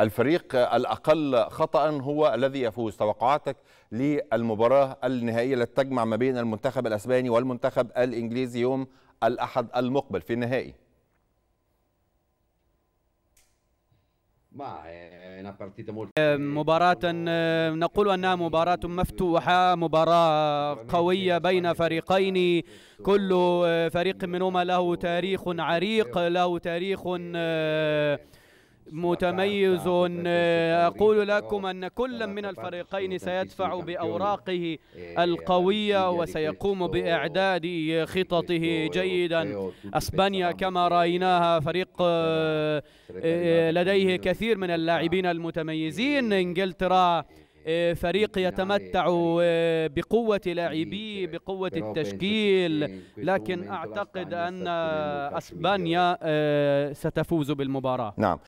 الفريق الأقل خطأ هو الذي يفوز توقعاتك للمباراة النهائية التي تجمع ما بين المنتخب الأسباني والمنتخب الإنجليزي يوم الأحد المقبل في النهائي إيه، آه، مباراة آه، نقول أنها مباراة مفتوحة مباراة قوية بين فريقين كل آه، فريق منهما له تاريخ عريق له تاريخ متميز آه، أقول لكم أن كل من الفريقين سيدفع بأوراقه إيه، القوية وسيقوم بإعداد خططه جيدا أسبانيا كما رأيناها فريق لديه كثير من اللاعبين المتميزين إنجلترا فريق يتمتع بقوة لاعبيه بقوة التشكيل لكن أعتقد أن أسبانيا ستفوز بالمباراة نعم